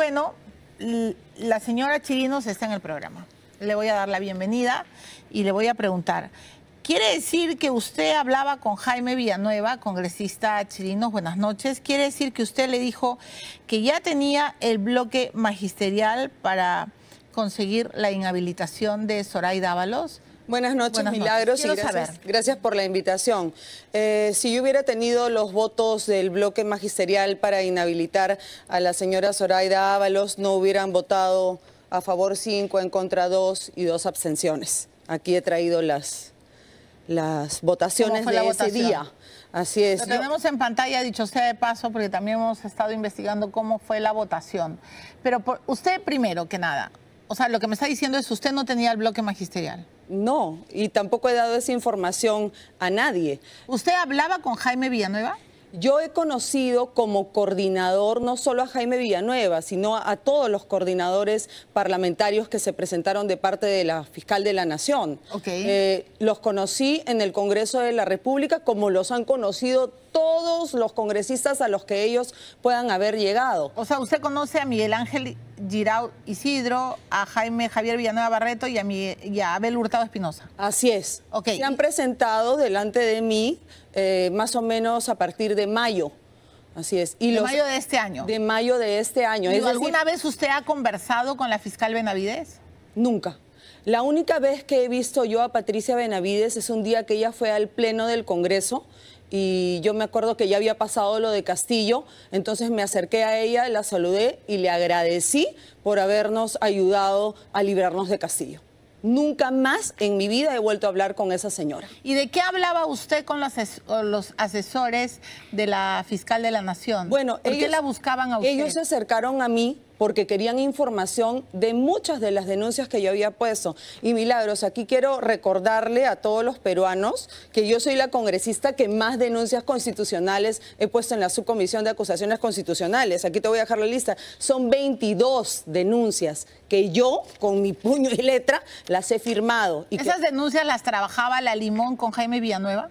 Bueno, la señora Chirinos está en el programa. Le voy a dar la bienvenida y le voy a preguntar. ¿Quiere decir que usted hablaba con Jaime Villanueva, congresista Chirinos? Buenas noches. ¿Quiere decir que usted le dijo que ya tenía el bloque magisterial para conseguir la inhabilitación de Soray Dávalos? Buenas noches, Milagros. gracias, por la invitación. Eh, si yo hubiera tenido los votos del bloque magisterial para inhabilitar a la señora Zoraida Ábalos, no hubieran votado a favor cinco, en contra dos y dos abstenciones. Aquí he traído las, las votaciones de la ese día. Así es. Lo tenemos en pantalla, dicho sea de paso, porque también hemos estado investigando cómo fue la votación. Pero por, usted primero que nada, o sea, lo que me está diciendo es usted no tenía el bloque magisterial. No, y tampoco he dado esa información a nadie. ¿Usted hablaba con Jaime Villanueva? Yo he conocido como coordinador no solo a Jaime Villanueva, sino a, todos los coordinadores parlamentarios que se presentaron de parte de la fiscal de la Nación. Eh, los conocí en el Congreso de la República como los han conocido todos los congresistas a los que ellos puedan haber llegado. O sea, usted conoce a Miguel Ángel Giraud, Isidro, a Jaime Javier Villanueva Barreto y a, Abel Hurtado Espinosa. Así es. Se han presentado delante de mí eh, más o menos a partir de mayo. Así es. Y de mayo de este año. De mayo de este año. ¿Alguna vez usted ha conversado con la fiscal Benavides? Nunca. La única vez que he visto yo a Patricia Benavides es un día que ella fue al Pleno del Congreso y yo me acuerdo que ya había pasado lo de Castillo, entonces me acerqué a ella, la saludé y le agradecí por habernos ayudado a librarnos de Castillo. Nunca más en mi vida he vuelto a hablar con esa señora. ¿Y de qué hablaba usted con los, asesores de la fiscal de la Nación? Bueno, la buscaban a usted? Ellos se acercaron a mí porque querían información de muchas de las denuncias que yo había puesto. Y Milagros, aquí quiero recordarle a todos los peruanos que yo soy la congresista que más denuncias constitucionales he puesto en la subcomisión de acusaciones constitucionales. Aquí te voy a dejar la lista. Son 22 denuncias que yo, con mi puño y letra, las he firmado. Y ¿Esas denuncias las trabajaba la Limón con Jaime Villanueva?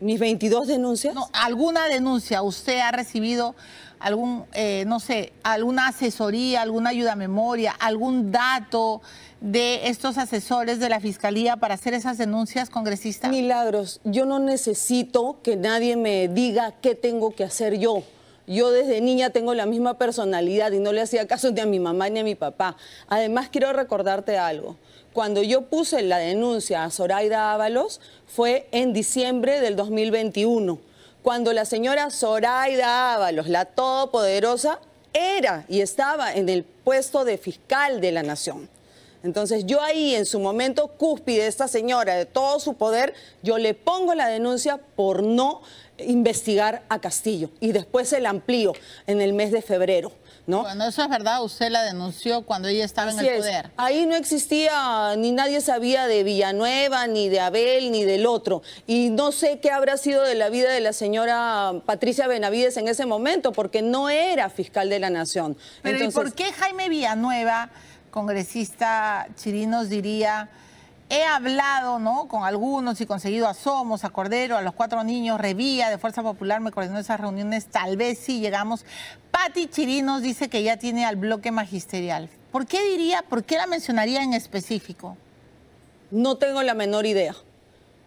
¿Mis 22 denuncias? No, ¿alguna denuncia usted ha recibido algún, eh, no sé, alguna asesoría, alguna ayuda a memoria, algún dato de estos asesores de la Fiscalía para hacer esas denuncias, congresistas Milagros, yo no necesito que nadie me diga qué tengo que hacer yo. Yo desde niña tengo la misma personalidad y no le hacía caso ni a mi mamá ni a mi papá. Además, quiero recordarte algo. Cuando yo puse la denuncia a Zoraida Ábalos fue en diciembre del 2021 cuando la señora Zoraida Ábalos, la todopoderosa, era y estaba en el puesto de fiscal de la nación. Entonces yo ahí, en su momento cúspide, esta señora, de todo su poder, yo le pongo la denuncia por no investigar a Castillo y después se la amplío en el mes de febrero. ¿no? eso es verdad, usted la denunció cuando ella estaba en el poder. Ahí no existía, ni nadie sabía de Villanueva, ni de Abel, ni del otro. Y no sé qué habrá sido de la vida de la señora Patricia Benavides en ese momento, porque no era fiscal de la Nación. Pero Entonces... ¿y por qué Jaime Villanueva, congresista Chirinos, diría he hablado ¿no? con algunos y conseguido a Somos, a Cordero, a los cuatro niños, Revía de Fuerza Popular, me coordinó esas reuniones, tal vez sí llegamos. Patti Chirinos dice que ya tiene al bloque magisterial. ¿Por qué diría, por qué la mencionaría en específico? No tengo la menor idea.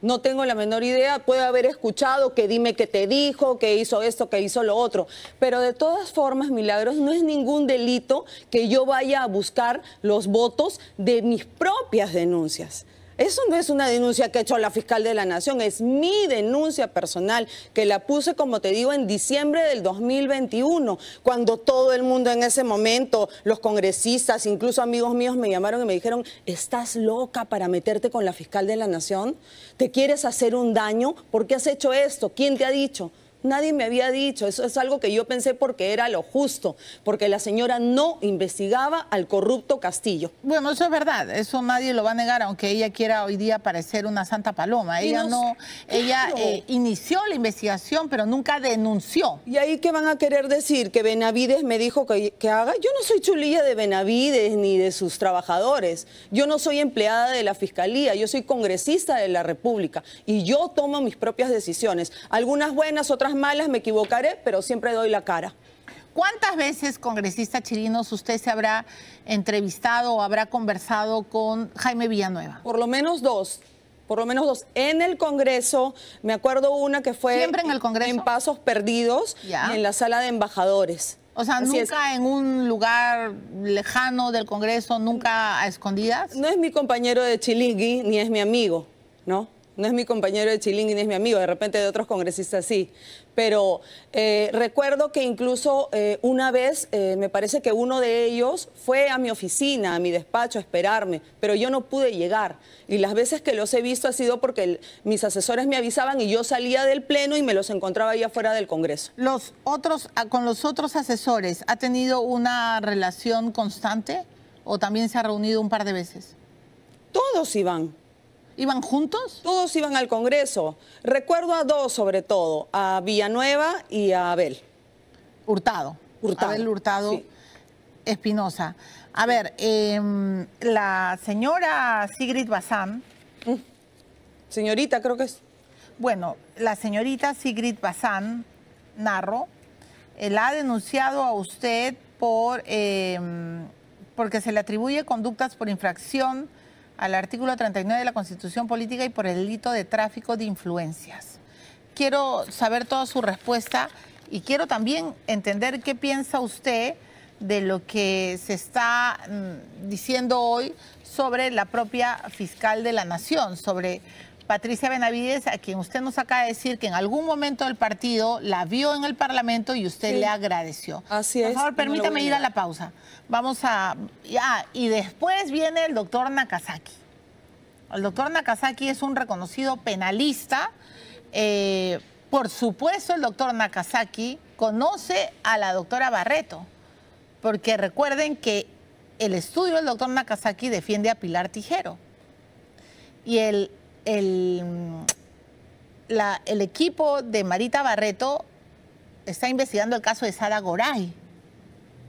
No tengo la menor idea, puede haber escuchado que dime que te dijo, que hizo esto, que hizo lo otro, pero de todas formas, Milagros, no es ningún delito que yo vaya a buscar los votos de mis propias denuncias. Eso no es una denuncia que ha hecho la fiscal de la Nación, es mi denuncia personal, que la puse, como te digo, en diciembre del 2021, cuando todo el mundo en ese momento, los congresistas, incluso amigos míos, me llamaron y me dijeron, ¿estás loca para meterte con la fiscal de la Nación? ¿Te quieres hacer un daño? ¿Por qué has hecho esto? ¿Quién te ha dicho? Nadie me había dicho, eso es algo que yo pensé porque era lo justo, porque la señora no investigaba al corrupto Castillo. Bueno, eso es verdad, eso nadie lo va a negar, aunque ella quiera hoy día parecer una santa paloma. ella no, ella eh, inició la investigación, pero nunca denunció. ¿Y ahí qué van a querer decir? Que Benavides me dijo que, haga. Yo no soy chulilla de Benavides ni de sus trabajadores. Yo no soy empleada de la Fiscalía, yo soy congresista de la República y yo tomo mis propias decisiones, algunas buenas, otras malas, me equivocaré, pero siempre doy la cara. ¿Cuántas veces, congresista Chirinos, usted se habrá entrevistado o habrá conversado con Jaime Villanueva? Por lo menos dos por lo menos dos, en el Congreso, me acuerdo una que fue en, el Congreso? en Pasos Perdidos en la sala de embajadores. O sea, nunca en un lugar lejano del Congreso, nunca a escondidas. No es mi compañero de Chilingui ni es mi amigo, ¿no? no es mi compañero de Chilín ni es mi amigo, de repente de otros congresistas sí. Pero eh, recuerdo que incluso eh, una vez, eh, me parece que uno de ellos fue a mi oficina, a mi despacho, a esperarme, pero yo no pude llegar. Y las veces que los he visto ha sido porque mis asesores me avisaban y yo salía del Pleno y me los encontraba ahí afuera del Congreso. Los otros, ah, ¿Con los otros asesores ha tenido una relación constante o también se ha reunido un par de veces? Todos, iban. ¿Iban juntos? Todos iban al Congreso. Recuerdo a dos sobre todo, a Villanueva y a Abel. Hurtado. Hurtado. Abel Hurtado Espinosa. A ver, em, la señora Sigrid Bazán. Mm. Señorita, creo que es. Bueno, la señorita Sigrid Bazán Narro eh, la ha denunciado a usted por em, porque se le atribuye conductas por infracción al artículo 39 de la Constitución Política y por el delito de tráfico de influencias. Quiero saber toda su respuesta y quiero también entender qué piensa usted de lo que se está mm, diciendo hoy sobre la propia fiscal de la nación, sobre Patricia Benavides, a quien usted nos acaba de decir que en algún momento del partido la vio en el Parlamento y usted le agradeció. Así es. Por favor, permítame ir a la pausa. Vamos a... ya y después viene el doctor Nakazaki. El doctor Nakazaki es un reconocido penalista. Eh, por supuesto, el doctor Nakazaki conoce a la doctora Barreto, porque recuerden que el estudio del doctor Nakazaki defiende a Pilar Tijero. Y el el, el equipo de Marita Barreto está investigando el caso de Sara Goray,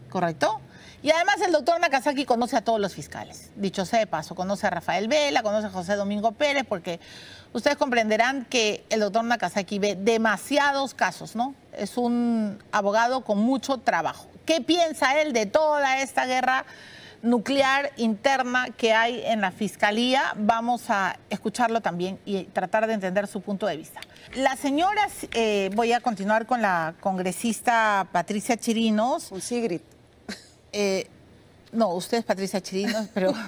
¿correcto? Y además el doctor Nakazaki conoce a todos los fiscales, dicho sea de paso, conoce a Rafael Vela, conoce a José Domingo Pérez, porque ustedes comprenderán que el doctor Nakazaki ve demasiados casos, ¿no? Es un abogado con mucho trabajo. ¿Qué piensa él de toda esta guerra? nuclear interna que hay en la Fiscalía. Vamos a escucharlo también y tratar de entender su punto de vista. Las señoras, eh, voy a continuar con la congresista Patricia Chirinos. Sigrid. Eh, no, usted es Patricia Chirinos, pero...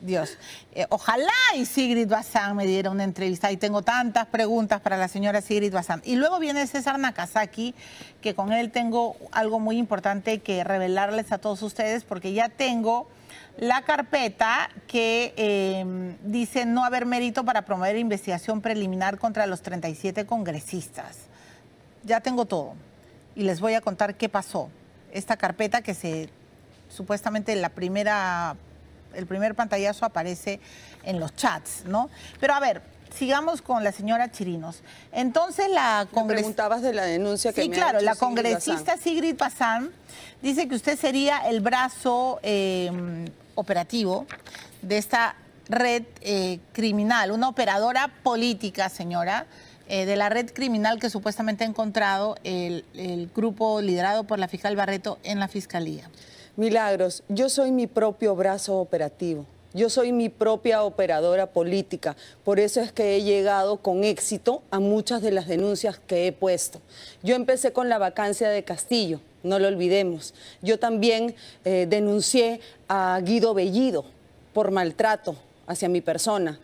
Dios. Eh, ojalá y Sigrid Bazán me diera una entrevista. Y tengo tantas preguntas para la señora Sigrid Bazán. Y luego viene César Nakazaki, que con él tengo algo muy importante que revelarles a todos ustedes, porque ya tengo la carpeta que em, dice no haber mérito para promover investigación preliminar contra los 37 congresistas. Ya tengo todo. Y les voy a contar qué pasó. Esta carpeta que se supuestamente la primera el primer pantallazo aparece en los chats, ¿no? Pero a ver, sigamos con la señora Chirinos. Entonces la congresista... preguntabas de la denuncia que Sí, me claro, la congresista Sigrid Bazán dice que usted sería el brazo em, operativo de esta red eh, criminal, una operadora política, señora, eh, de la red criminal que supuestamente ha encontrado el grupo liderado por la fiscal Barreto en la fiscalía. Milagros, yo soy mi propio brazo operativo. Yo soy mi propia operadora política, por eso es que he llegado con éxito a muchas de las denuncias que he puesto. Yo empecé con la vacancia de Castillo, no lo olvidemos. Yo también eh, denuncié a Guido Bellido por maltrato hacia mi persona.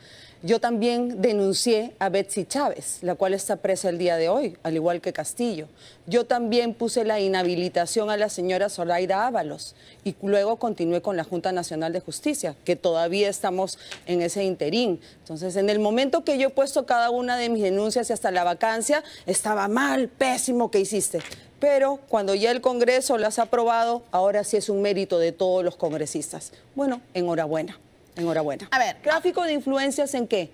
Yo también denuncié a Betsy Chávez, la cual está presa el día de hoy, al igual que Castillo. Yo también puse la inhabilitación a la señora Zoraida Ábalos y luego continué con la Junta Nacional de Justicia, que todavía estamos en ese interín. Entonces, en el momento que yo he puesto cada una de mis denuncias y hasta la vacancia, estaba mal, pésimo que hiciste pero cuando ya el Congreso las ha aprobado, ahora sí es un mérito de todos los congresistas. Bueno, enhorabuena. Enhorabuena. A ver. ¿Tráfico de influencias en qué?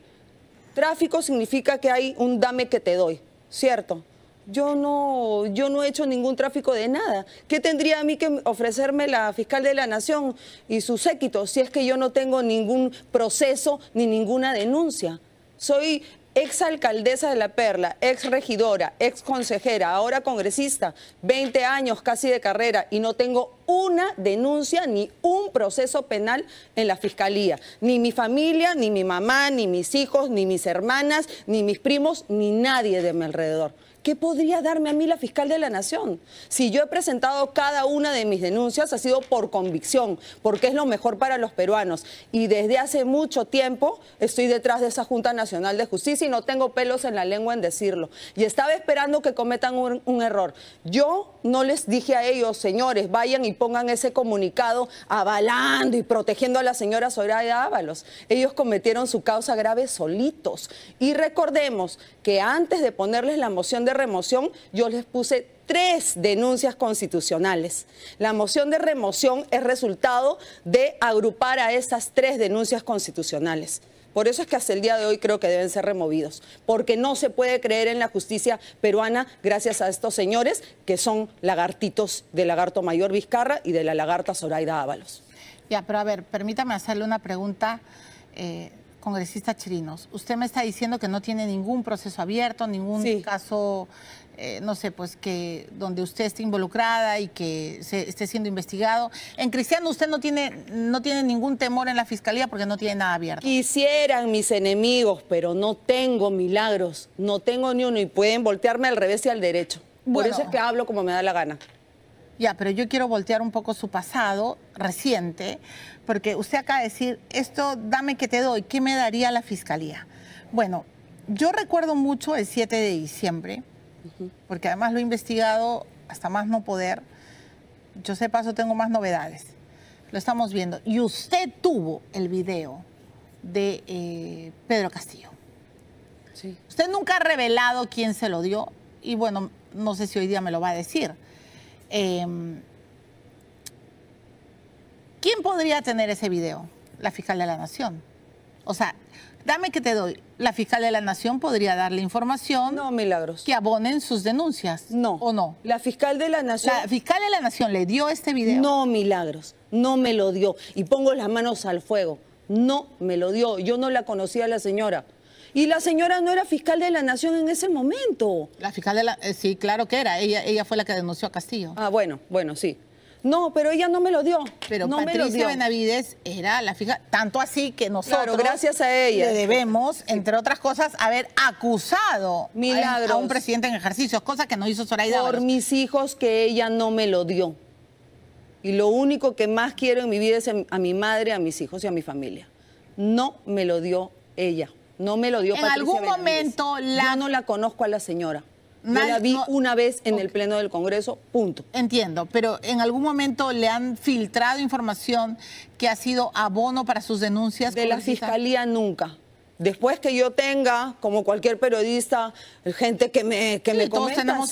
Tráfico significa que hay un dame que te doy, ¿cierto? Yo no, yo no he hecho ningún tráfico de nada. ¿Qué tendría a mí que ofrecerme la fiscal de la Nación y su séquito si es que yo no tengo ningún proceso ni ninguna denuncia? Soy ex alcaldesa de La Perla, ex regidora, ex consejera, ahora congresista, 20 años casi de carrera y no tengo una denuncia ni un proceso penal en la fiscalía. Ni mi familia, ni mi mamá, ni mis hijos, ni mis hermanas, ni mis primos, ni nadie de mi alrededor. ¿qué podría darme a mí la fiscal de la Nación? Si yo he presentado cada una de mis denuncias, ha sido por convicción, porque es lo mejor para los peruanos. Y desde hace mucho tiempo estoy detrás de esa Junta Nacional de Justicia y no tengo pelos en la lengua en decirlo. Y estaba esperando que cometan un, error. Yo no les dije a ellos, señores, vayan y pongan ese comunicado avalando y protegiendo a la señora Soraya Ábalos. Ellos cometieron su causa grave solitos. Y recordemos que antes de ponerles la moción de remoción, yo les puse tres denuncias constitucionales. La moción de remoción es resultado de agrupar a esas tres denuncias constitucionales. Por eso es que hasta el día de hoy creo que deben ser removidos, porque no se puede creer en la justicia peruana gracias a estos señores que son lagartitos del lagarto mayor Vizcarra y de la lagarta Zoraida Ábalos. Ya, pero a ver, permítame hacerle una pregunta eh, congresista Chirinos, usted me está diciendo que no tiene ningún proceso abierto, ningún caso, eh, no sé, pues que donde usted esté involucrada y que se esté siendo investigado. En Cristiano usted no tiene, no tiene ningún temor en la fiscalía porque no tiene nada abierto. Quisieran mis enemigos, pero no tengo milagros, no tengo ni uno y pueden voltearme al revés y al derecho. Por eso es que hablo como me da la gana. Ya, pero yo quiero voltear un poco su pasado reciente, porque usted acaba de decir, esto dame que te doy, ¿qué me daría la fiscalía? Bueno, yo recuerdo mucho el 7 de diciembre, porque además lo he investigado hasta más no poder. Yo sé paso, tengo más novedades. Lo estamos viendo. Y usted tuvo el video de eh, Pedro Castillo. Sí. Usted nunca ha revelado quién se lo dio y bueno, no sé si hoy día me lo va a decir Em, ¿Quién podría tener ese video? La fiscal de la Nación. O sea, dame que te doy. La fiscal de la Nación podría darle información. No, milagros. Que abonen sus denuncias. No. ¿O no? La fiscal de la Nación. La fiscal de la Nación le dio este video. No, milagros. No me lo dio. Y pongo las manos al fuego. No me lo dio. Yo no la conocía a la señora. Y la señora no era fiscal de la Nación en ese momento. La fiscal de la... Eh, sí, claro que era. Ella, ella fue la que denunció a Castillo. Ah, bueno, bueno, sí. No, pero ella no me lo dio. Pero no Patricia Benavides era la fija, tanto así que nosotros gracias a ella. le debemos, entre otras cosas, haber acusado a un presidente en ejercicio. cosa que no hizo Zoraida. Por mis hijos que ella no me lo dio. Y lo único que más quiero en mi vida es a mi madre, a mis hijos y a mi familia. No me lo dio ella. No me lo dio En algún momento la... Yo no la conozco a la señora. Yo la vi una vez en el Pleno del Congreso, punto. Entiendo, pero en algún momento le han filtrado información que ha sido abono para sus denuncias. De la Fiscalía nunca. Después que yo tenga, como cualquier periodista, gente que me, que me comenta. Todos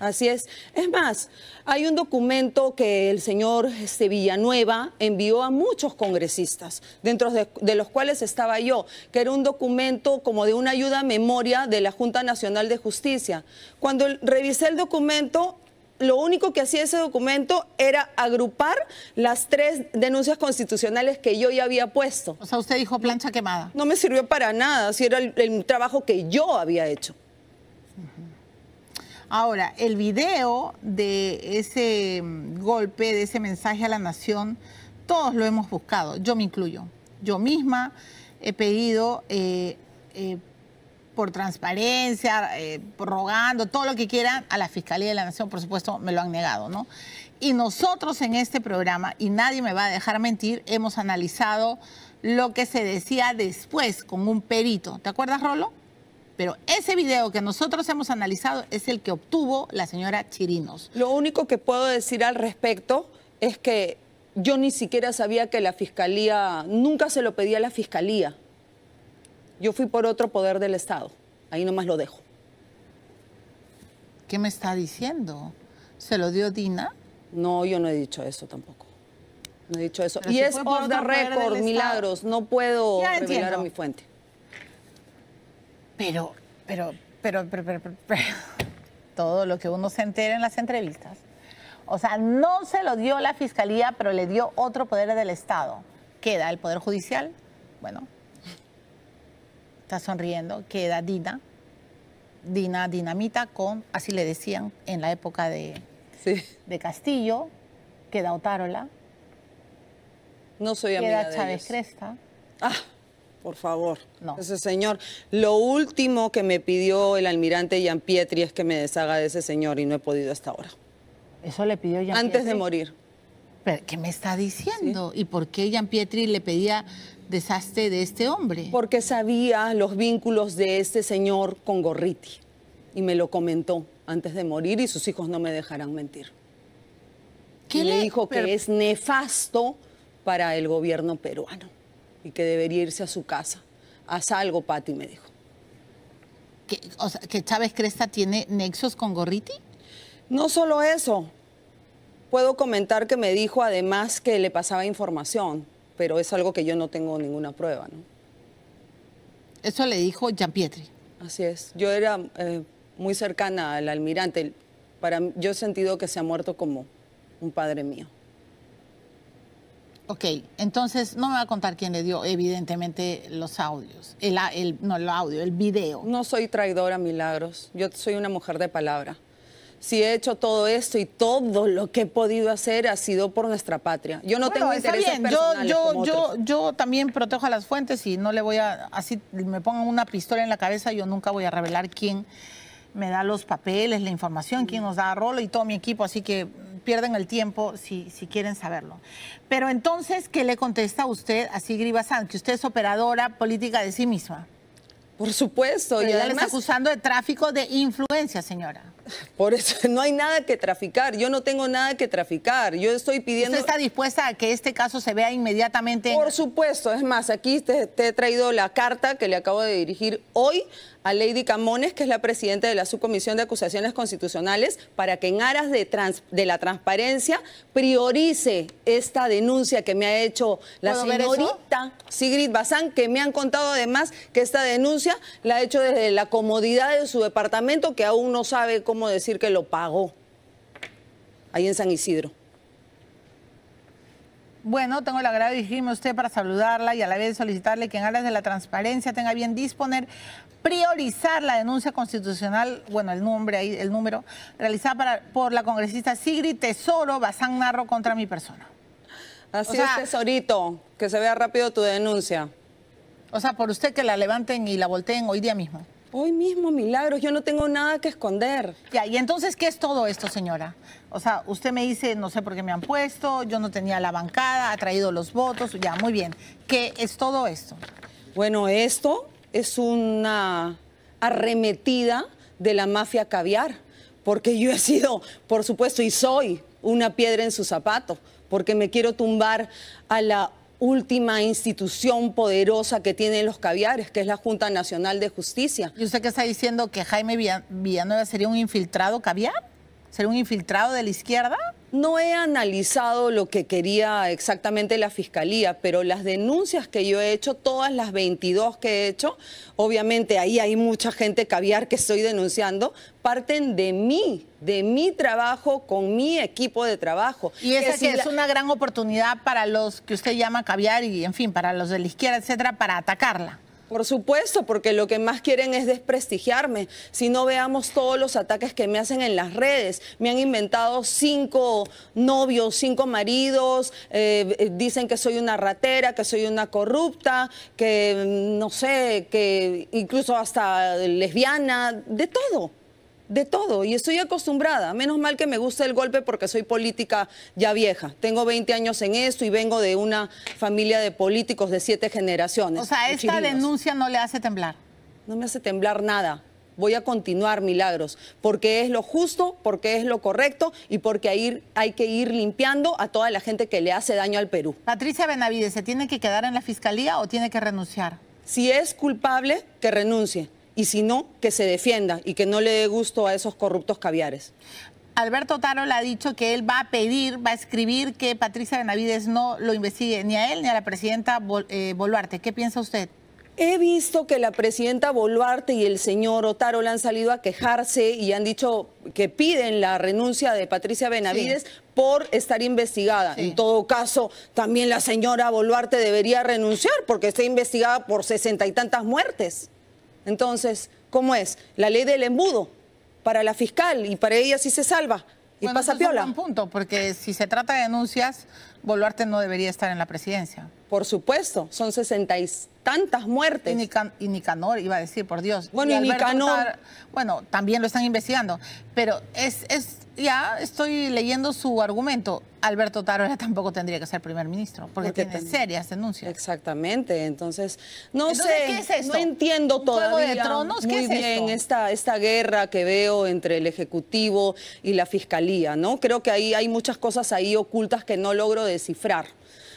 Así es. Es más, hay un documento que el señor este, Villanueva envió a muchos congresistas, dentro de, de, los cuales estaba yo, que era un documento como de una ayuda a memoria de la Junta Nacional de Justicia. Cuando revisé el documento, lo único que hacía ese documento era agrupar las tres denuncias constitucionales que yo ya había puesto. O sea, usted dijo plancha quemada. No me sirvió para nada, si era el, trabajo que yo había hecho. Ahora, el video de ese mm, golpe, de ese mensaje a la nación, todos lo hemos buscado, yo me incluyo. Yo misma he pedido eh, eh, por transparencia, eh, rogando, todo lo que quieran a la Fiscalía de la Nación, por supuesto, me lo han negado, ¿no? Y nosotros en este programa, y nadie me va a dejar mentir, hemos analizado lo que se decía después con un perito. ¿Te acuerdas, Rolo? Pero ese video que nosotros hemos analizado es el que obtuvo la señora Chirinos. Lo único que puedo decir al respecto es que yo ni siquiera sabía que la fiscalía, nunca se lo pedía a la fiscalía. Yo fui por otro poder del Estado. Ahí nomás lo dejo. ¿Qué me está diciendo? ¿Se lo dio Dina? No, yo no he dicho eso tampoco. No he dicho eso. y es por the récord, milagros. No puedo a mi fuente. Pero, pero, pero, pero, pero, pero, pero, todo lo que uno se entera en las entrevistas. O sea, no se lo dio la fiscalía, pero le dio otro poder del Estado. Queda el Poder Judicial. Bueno, está sonriendo, queda Dina, Dina Dinamita con, así le decían en la época de, de Castillo, queda Otárola. No soy amiga Chávez Cresta. Ah, por favor. No. Ese señor. Lo último que me pidió el almirante Jean Pietri es que me deshaga de ese señor y no he podido hasta ahora. Eso le pidió Jean Antes de morir. ¿Qué me está diciendo? ¿Y por qué Jean Pietri le pedía desastre de este hombre? Porque sabía los vínculos de este señor con Gorriti y me lo comentó antes de morir y sus hijos no me dejarán mentir. ¿Qué y le dijo que es nefasto para el gobierno peruano y que debería irse a su casa. Haz algo, Pati, me dijo. ¿Que, ¿Que Chávez Cresta tiene nexos con Gorriti? No solo eso, Puedo comentar que me dijo además que le pasaba información, pero es algo que yo no tengo ninguna prueba, Eso le dijo Jean Pietri. Así es. Yo era eh, muy cercana al almirante. Para, yo he sentido que se ha muerto como un padre mío. Ok, entonces no me va a contar quién le dio, evidentemente, los audios. el, no, el audio, el video. No soy traidora, Milagros. Yo soy una mujer de palabra si he hecho todo esto y todo lo que he podido hacer ha sido por nuestra patria. Yo no tengo intereses Personales yo, también protejo a las fuentes y no le voy a, así me pongan una pistola en la cabeza, yo nunca voy a revelar quién me da los papeles, la información, quién nos da Rolo y todo mi equipo, así que pierden el tiempo si, si quieren saberlo. Pero entonces, ¿qué le contesta a usted así Griba Bazán? Que usted es operadora política de sí misma. Por supuesto. y además... está acusando de tráfico de influencia, señora. Por eso no hay nada que traficar. Yo no tengo nada que traficar. Yo estoy pidiendo... ¿Usted está dispuesta a que este caso se vea inmediatamente? Por supuesto. Es más, aquí te, he traído la carta que le acabo de dirigir hoy a Lady Camones, que es la presidenta de la Subcomisión de Acusaciones Constitucionales, para que en aras de, de la transparencia priorice esta denuncia que me ha hecho la señorita Sigrid Bazán, que me han contado además que esta denuncia la ha hecho desde la comodidad de su departamento, que aún no sabe cómo decir que lo pagó ahí en San Isidro. Bueno, tengo el agrado de dirigirme a usted para saludarla y a la vez solicitarle que en aras de la transparencia tenga bien disponer, priorizar la denuncia constitucional, bueno, el nombre ahí, el número, realizada por la congresista Sigrid Tesoro Bazán Narro contra mi persona. Así es, Tesorito, que se vea rápido tu denuncia. O sea, por usted que la levanten y la volteen hoy día mismo. Hoy mismo, milagros, yo no tengo nada que esconder. Ya, y entonces, ¿qué es todo esto, señora? O sea, usted me dice, no sé por qué me han puesto, yo no tenía la bancada, ha traído los votos, ya, muy bien. ¿Qué es todo esto? Bueno, esto es una arremetida de la mafia caviar, porque yo he sido, por supuesto, y soy una piedra en su zapato, porque me quiero tumbar a la última institución poderosa que tienen los caviares, que es la Junta Nacional de Justicia. ¿Y usted qué está diciendo que Jaime Villanueva sería un infiltrado caviar? ¿Ser un infiltrado de la izquierda? No he analizado lo que quería exactamente la fiscalía, pero las denuncias que yo he hecho, todas las 22 que he hecho, obviamente ahí hay mucha gente caviar que estoy denunciando, parten de mí, de mi trabajo con mi equipo de trabajo. Y esa que, es una gran oportunidad para los que usted llama caviar y, en fin, para los de la izquierda, etcétera, para atacarla. Por supuesto, porque lo que más quieren es desprestigiarme. Si no veamos todos los ataques que me hacen en las redes, me han inventado cinco novios, cinco maridos, eh, eh, dicen que soy una ratera, que soy una corrupta, que mm, no sé, que incluso hasta lesbiana, de todo de todo y estoy acostumbrada. Menos mal que me gusta el golpe porque soy política ya vieja. Tengo 20 años en esto y vengo de una familia de políticos de siete generaciones. O sea, esta denuncia no le hace temblar. No me hace temblar nada. Voy a continuar milagros, porque es lo justo, porque es lo correcto y porque hay que ir limpiando a toda la gente que le hace daño al Perú. Patricia Benavides, ¿se tiene que quedar en la fiscalía o tiene que renunciar? Si es culpable, que renuncie y si no, que se defienda y que no le dé gusto a esos corruptos caviares. Alberto le ha dicho que él va a pedir, va a escribir que Patricia Benavides no lo investigue ni a él ni a la presidenta eh, Boluarte. ¿Qué piensa usted? He visto que la presidenta Boluarte y el señor Otaro han salido a quejarse y han dicho que piden la renuncia de Patricia Benavides por estar investigada. En todo caso, también la señora Boluarte debería renunciar porque está investigada por sesenta y tantas muertes. Entonces, ¿cómo es? La ley del embudo para la fiscal y para ella sí se salva. Y pasa piola. Es un punto, porque si se trata de denuncias, Boluarte no debería estar en la presidencia. Por supuesto, son sesenta y tantas muertes. Y, y, Nicanor, iba a decir, por Dios. Bueno, y, Nicanor. bueno, también lo están investigando, pero es, es ya estoy leyendo su argumento. Alberto Taro tampoco tendría que ser primer ministro, porque, tiene serias denuncias. Exactamente, entonces, no sé, no entiendo ¿Un todavía muy bien Esta, esta guerra que veo entre el Ejecutivo y la Fiscalía, ¿no? Creo que ahí hay muchas cosas ahí ocultas que no logro descifrar.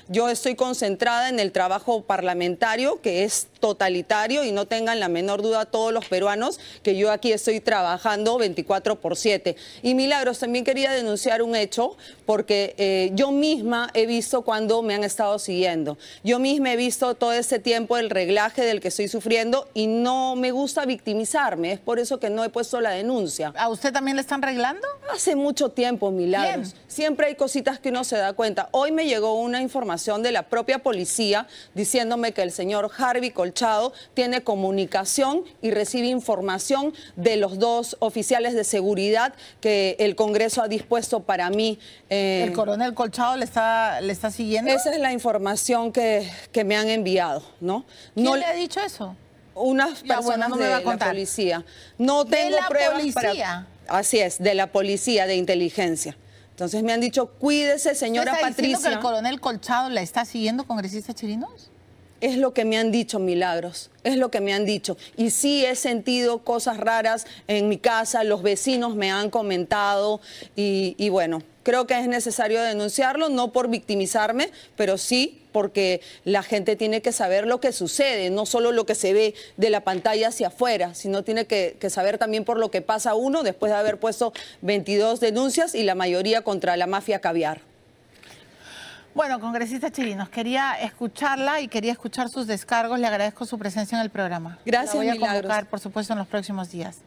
Yo estoy concentrada en el trabajo parlamentario, que es totalitario, y no tengan la menor duda todos los peruanos que yo aquí estoy trabajando 24 por 7. Y Milagros, también quería denunciar un hecho, porque eh, yo misma he visto cuando me han estado siguiendo. Yo misma he visto todo ese tiempo el reglaje del que estoy sufriendo y no me gusta victimizarme. Es por eso que no he puesto la denuncia. ¿A usted también le están reglando? Hace mucho tiempo, Milagros. Siempre hay cositas que uno se da cuenta. Hoy me llegó una información de la propia policía diciéndome que el señor Harvey Colchado tiene comunicación y recibe información de los dos oficiales de seguridad que el Congreso ha dispuesto para mí. Eh, ¿El coronel Colchado le está, le está siguiendo? Esa es la información que, me han enviado, ¿no? no le ha dicho eso? Unas personas la policía. No tengo ¿De la policía? Así es, de la policía de inteligencia. Entonces me han dicho, cuídese, señora Patricia. ¿Está Patricia. que el coronel Colchado la está siguiendo, congresista Chirinos? Es lo que me han dicho, Milagros, es lo que me han dicho. Y sí he sentido cosas raras en mi casa, los vecinos me han comentado y, y bueno, creo que es necesario denunciarlo, no por victimizarme, pero sí porque la gente tiene que saber lo que sucede, no solo lo que se ve de la pantalla hacia afuera, sino tiene que, saber también por lo que pasa uno después de haber puesto 22 denuncias y la mayoría contra la mafia caviar. Bueno, congresista Chirinos, quería escucharla y quería escuchar sus descargos. Le agradezco su presencia en el programa. Gracias, La voy a convocar, por supuesto, en los próximos días.